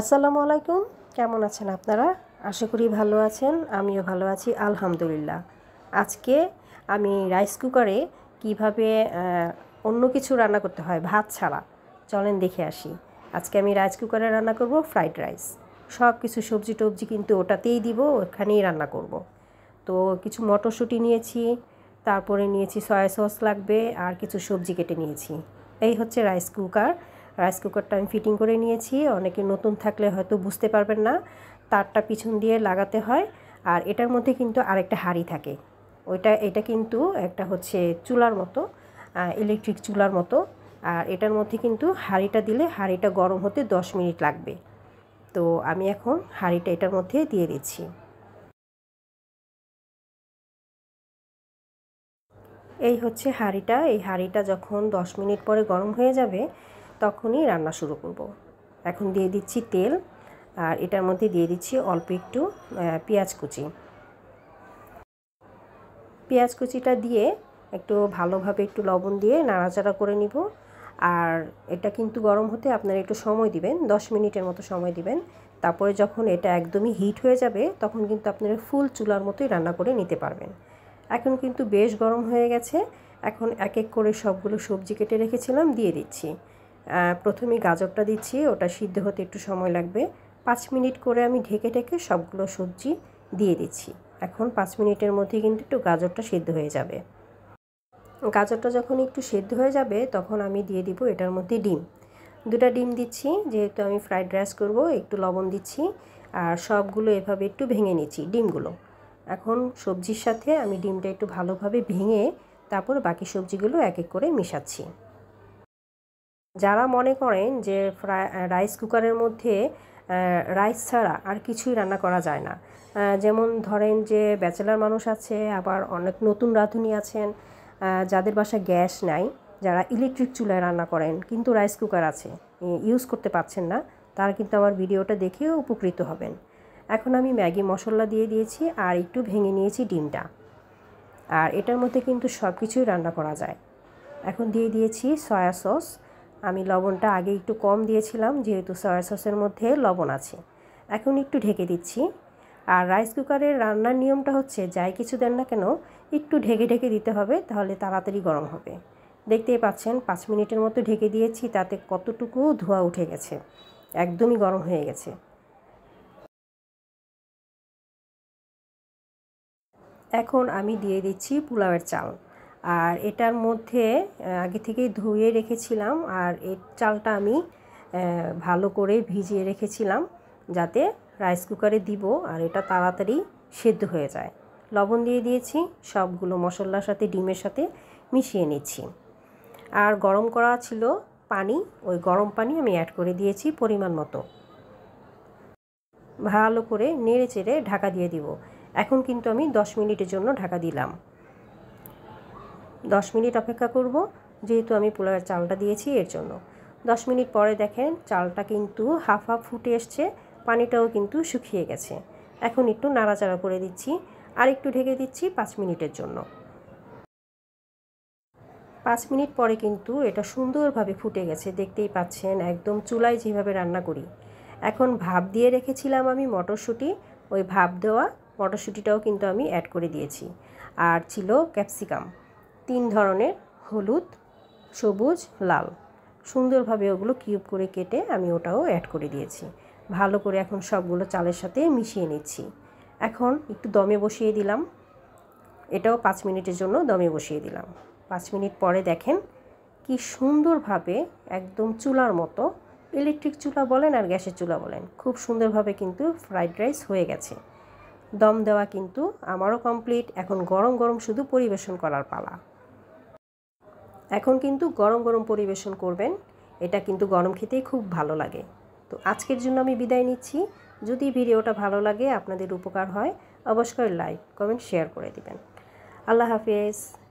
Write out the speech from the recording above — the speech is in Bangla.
আসসালামু আলাইকুম কেমন আছেন আপনারা আশা করি ভালো আছেন আমিও ভালো আছি আলহামদুলিল্লাহ আজকে আমি রাইস কুকারে কিভাবে অন্য কিছু রান্না করতে হয় ভাত ছাড়া চলেন দেখে আসি আজকে আমি রাইস কুকারে রান্না করব ফ্রাইড রাইস সব কিছু সবজি টবজি কিন্তু ওটাতেই দিব ওখানেই রান্না করব। তো কিছু মটরশুঁটি নিয়েছি তারপরে নিয়েছি সয়া সস লাগবে আর কিছু সবজি কেটে নিয়েছি এই হচ্ছে রাইস কুকার রাইস কুকারটা আমি ফিটিং করে নিয়েছি অনেকে নতুন থাকলে হয়তো বুঝতে পারবেন না তারটা পিছন দিয়ে লাগাতে হয় আর এটার মধ্যে কিন্তু আরেকটা হাড়ি থাকে ওইটা এটা কিন্তু একটা হচ্ছে চুলার মতো ইলেকট্রিক চুলার মতো আর এটার মধ্যে কিন্তু হাঁড়িটা দিলে হাঁড়িটা গরম হতে 10 মিনিট লাগবে তো আমি এখন হাঁড়িটা এটার মধ্যে দিয়ে দিচ্ছি এই হচ্ছে হাঁড়িটা এই হাঁড়িটা যখন 10 মিনিট পরে গরম হয়ে যাবে তখনই রান্না শুরু করব। এখন দিয়ে দিচ্ছি তেল আর এটার মধ্যে দিয়ে দিচ্ছি অল্প একটু পেঁয়াজ কুচি পেঁয়াজ কুচিটা দিয়ে একটু ভালোভাবে একটু লবণ দিয়ে নাড়াচাড়া করে নিব আর এটা কিন্তু গরম হতে আপনারা একটু সময় দিবেন দশ মিনিটের মতো সময় দিবেন তারপরে যখন এটা একদমই হিট হয়ে যাবে তখন কিন্তু আপনারা ফুল চুলার মতোই রান্না করে নিতে পারবেন এখন কিন্তু বেশ গরম হয়ে গেছে এখন এক এক করে সবগুলো সবজি কেটে রেখেছিলাম দিয়ে দিচ্ছি প্রথমে গাজরটা দিচ্ছি ওটা সিদ্ধ হতে একটু সময় লাগবে পাঁচ মিনিট করে আমি ঢেকে ঢেকে সবগুলো সবজি দিয়ে দিচ্ছি এখন পাঁচ মিনিটের মধ্যে কিন্তু একটু গাজরটা সেদ্ধ হয়ে যাবে গাজরটা যখন একটু সেদ্ধ হয়ে যাবে তখন আমি দিয়ে দিব এটার মধ্যে ডিম দুটা ডিম দিচ্ছি যেহেতু আমি ফ্রাইড রাইস করব একটু লবণ দিচ্ছি আর সবগুলো এভাবে একটু ভেঙে নিচ্ছি ডিমগুলো এখন সবজির সাথে আমি ডিমটা একটু ভালোভাবে ভেঙে তারপর বাকি সবজিগুলো এক এক করে মিশাচ্ছি যারা মনে করেন যে রাইস কুকারের মধ্যে রাইস ছাড়া আর কিছুই রান্না করা যায় না যেমন ধরেন যে ব্যাচেলার মানুষ আছে আবার অনেক নতুন রাঁধুনি আছেন যাদের বাসায় গ্যাস নাই যারা ইলেকট্রিক চুলায় রান্না করেন কিন্তু রাইস কুকার আছে ইউজ করতে পারছেন না তারা কিন্তু আমার ভিডিওটা দেখেও উপকৃত হবেন এখন আমি ম্যাগি মশলা দিয়ে দিয়েছি আর একটু ভেঙে নিয়েছি ডিমটা আর এটার মধ্যে কিন্তু সব কিছুই রান্না করা যায় এখন দিয়ে দিয়েছি সয়া সস আমি লবণটা আগে একটু কম দিয়েছিলাম যেহেতু সয়া সসের মধ্যে লবণ আছে এখন একটু ঢেকে দিচ্ছি আর রাইস কুকারের রান্নার নিয়মটা হচ্ছে যাই কিছু দেন না কেন একটু ঢেকে ঢেকে দিতে হবে তাহলে তাড়াতাড়ি গরম হবে দেখতেই পাচ্ছেন পাঁচ মিনিটের মতো ঢেকে দিয়েছি তাতে কতটুকু ধোয়া উঠে গেছে একদমই গরম হয়ে গেছে এখন আমি দিয়ে দিচ্ছি পোলাওয়ের চাল আর এটার মধ্যে আগে থেকেই ধুয়ে রেখেছিলাম আর এর চালটা আমি ভালো করে ভিজিয়ে রেখেছিলাম যাতে রাইস কুকারে দিব আর এটা তাড়াতাড়ি সেদ্ধ হয়ে যায় লবণ দিয়ে দিয়েছি সবগুলো মশলার সাথে ডিমের সাথে মিশিয়ে নিচ্ছি আর গরম করা ছিল পানি ওই গরম পানি আমি অ্যাড করে দিয়েছি পরিমাণ মতো ভালো করে নেড়ে চেড়ে ঢাকা দিয়ে দিব এখন কিন্তু আমি দশ মিনিটের জন্য ঢাকা দিলাম দশ মিনিট অপেক্ষা করব যেহেতু আমি পোলাওয়ের চালটা দিয়েছি এর জন্য দশ মিনিট পরে দেখেন চালটা কিন্তু হাফ হাফ ফুটে এসছে পানিটাও কিন্তু শুকিয়ে গেছে এখন একটু নাড়াচাড়া করে দিচ্ছি আর একটু ঢেকে দিচ্ছি পাঁচ মিনিটের জন্য পাঁচ মিনিট পরে কিন্তু এটা সুন্দরভাবে ফুটে গেছে দেখতেই পাচ্ছেন একদম চুলায় যেভাবে রান্না করি এখন ভাপ দিয়ে রেখেছিলাম আমি মটরশুঁটি ওই ভাপ দেওয়া মটরশুঁটিটাও কিন্তু আমি অ্যাড করে দিয়েছি আর ছিল ক্যাপসিকাম তিন ধরনের হলুদ সবুজ লাল সুন্দরভাবে ওগুলো কিউব করে কেটে আমি ওটাও অ্যাড করে দিয়েছি ভালো করে এখন সবগুলো চালের সাথে মিশিয়ে নিচ্ছি এখন একটু দমে বসিয়ে দিলাম এটাও পাঁচ মিনিটের জন্য দমে বসিয়ে দিলাম পাঁচ মিনিট পরে দেখেন কি সুন্দরভাবে একদম চুলার মতো ইলেকট্রিক চুলা বলেন আর গ্যাসের চুলা বলেন খুব সুন্দরভাবে কিন্তু ফ্রাইড রাইস হয়ে গেছে দম দেওয়া কিন্তু আমারও কমপ্লিট এখন গরম গরম শুধু পরিবেশন করার পালা এখন কিন্তু গরম গরম পরিবেশন করবেন এটা কিন্তু গরম খেতেই খুব ভালো লাগে তো আজকের জন্য আমি বিদায় নিচ্ছি যদি ভিডিওটা ভালো লাগে আপনাদের উপকার হয় অবশ্যই লাইক কমেন্ট শেয়ার করে দিবেন আল্লাহ হাফিজ